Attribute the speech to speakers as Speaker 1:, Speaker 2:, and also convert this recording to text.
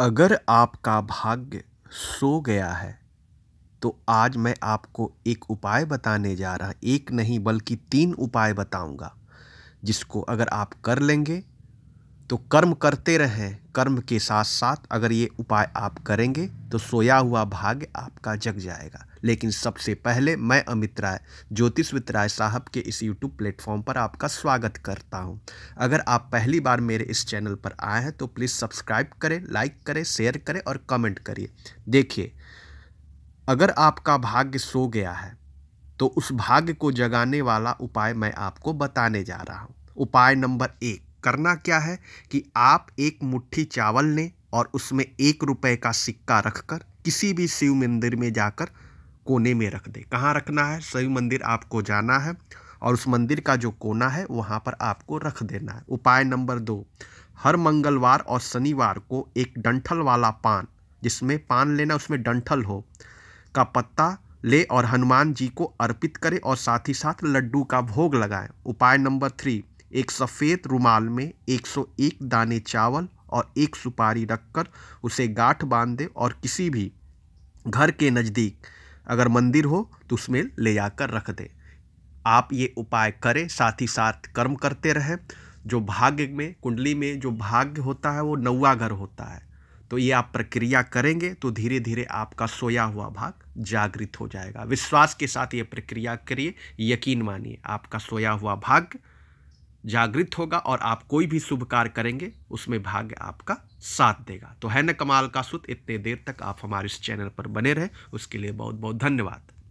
Speaker 1: अगर आपका भाग्य सो गया है तो आज मैं आपको एक उपाय बताने जा रहा एक नहीं बल्कि तीन उपाय बताऊंगा जिसको अगर आप कर लेंगे तो कर्म करते रहें कर्म के साथ साथ अगर ये उपाय आप करेंगे तो सोया हुआ भाग्य आपका जग जाएगा लेकिन सबसे पहले मैं अमित राय ज्योतिष वित्त राय साहब के इस यूट्यूब प्लेटफॉर्म पर आपका स्वागत करता हूं। अगर आप पहली बार मेरे इस चैनल पर आए हैं तो प्लीज़ सब्सक्राइब करें लाइक करें शेयर करें और कमेंट करिए देखिए अगर आपका भाग्य सो गया है तो उस भाग्य को जगाने वाला उपाय मैं आपको बताने जा रहा हूँ उपाय नंबर एक करना क्या है कि आप एक मुट्ठी चावल लें और उसमें एक रुपए का सिक्का रखकर किसी भी शिव मंदिर में जाकर कोने में रख दें कहाँ रखना है शिव मंदिर आपको जाना है और उस मंदिर का जो कोना है वहाँ पर आपको रख देना है उपाय नंबर दो हर मंगलवार और शनिवार को एक डंठल वाला पान जिसमें पान लेना उसमें डंठल हो का पत्ता ले और हनुमान जी को अर्पित करें और साथ ही साथ लड्डू का भोग लगाएं उपाय नंबर थ्री एक सफ़ेद रुमाल में 101 दाने चावल और एक सुपारी रखकर उसे गाठ बांध दे और किसी भी घर के नज़दीक अगर मंदिर हो तो उसमें ले जाकर रख दे आप ये उपाय करें साथ ही साथ कर्म करते रहें जो भाग्य में कुंडली में जो भाग्य होता है वो नौवा घर होता है तो ये आप प्रक्रिया करेंगे तो धीरे धीरे आपका सोया हुआ भाग जागृत हो जाएगा विश्वास के साथ ये प्रक्रिया करिए यकीन मानिए आपका सोया हुआ भाग्य जागृत होगा और आप कोई भी शुभ कार्य करेंगे उसमें भाग्य आपका साथ देगा तो है न कमाल का सुत इतने देर तक आप हमारे इस चैनल पर बने रहें उसके लिए बहुत बहुत धन्यवाद